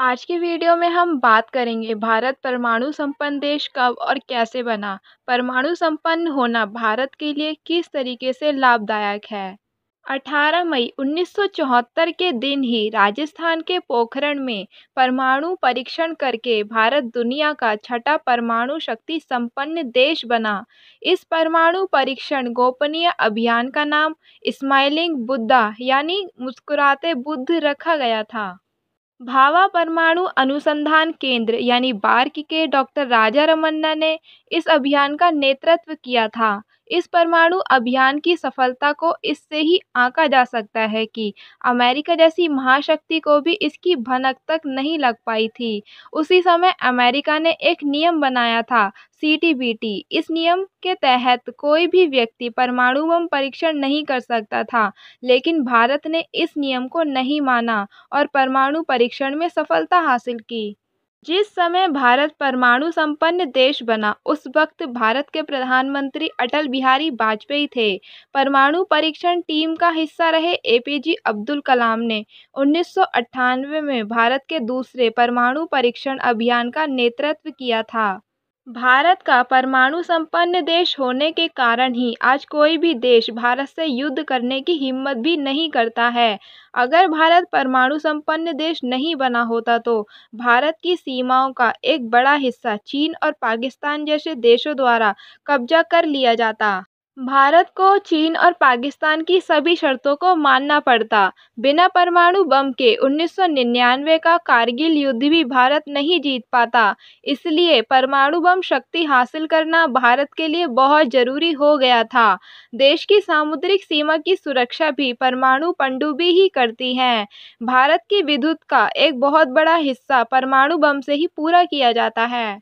आज की वीडियो में हम बात करेंगे भारत परमाणु संपन्न देश कब और कैसे बना परमाणु संपन्न होना भारत के लिए किस तरीके से लाभदायक है 18 मई 1974 के दिन ही राजस्थान के पोखरण में परमाणु परीक्षण करके भारत दुनिया का छठा परमाणु शक्ति संपन्न देश बना इस परमाणु परीक्षण गोपनीय अभियान का नाम स्माइलिंग बुद्धा यानी मुस्कुराते बुद्ध रखा गया था भावा परमाणु अनुसंधान केंद्र यानी बार्क के डॉक्टर राजा रमन्ना ने इस अभियान का नेतृत्व किया था इस परमाणु अभियान की सफलता को इससे ही आंका जा सकता है कि अमेरिका जैसी महाशक्ति को भी इसकी भनक तक नहीं लग पाई थी उसी समय अमेरिका ने एक नियम बनाया था सी इस नियम के तहत कोई भी व्यक्ति परमाणु बम परीक्षण नहीं कर सकता था लेकिन भारत ने इस नियम को नहीं माना और परमाणु परीक्षण में सफलता हासिल की जिस समय भारत परमाणु संपन्न देश बना उस वक्त भारत के प्रधानमंत्री अटल बिहारी वाजपेयी थे परमाणु परीक्षण टीम का हिस्सा रहे एपीजे अब्दुल कलाम ने उन्नीस में भारत के दूसरे परमाणु परीक्षण अभियान का नेतृत्व किया था भारत का परमाणु संपन्न देश होने के कारण ही आज कोई भी देश भारत से युद्ध करने की हिम्मत भी नहीं करता है अगर भारत परमाणु संपन्न देश नहीं बना होता तो भारत की सीमाओं का एक बड़ा हिस्सा चीन और पाकिस्तान जैसे देशों द्वारा कब्जा कर लिया जाता भारत को चीन और पाकिस्तान की सभी शर्तों को मानना पड़ता बिना परमाणु बम के 1999 का कारगिल युद्ध भी भारत नहीं जीत पाता इसलिए परमाणु बम शक्ति हासिल करना भारत के लिए बहुत जरूरी हो गया था देश की सामुद्रिक सीमा की सुरक्षा भी परमाणु पंडुबी ही करती हैं भारत की विद्युत का एक बहुत बड़ा हिस्सा परमाणु बम से ही पूरा किया जाता है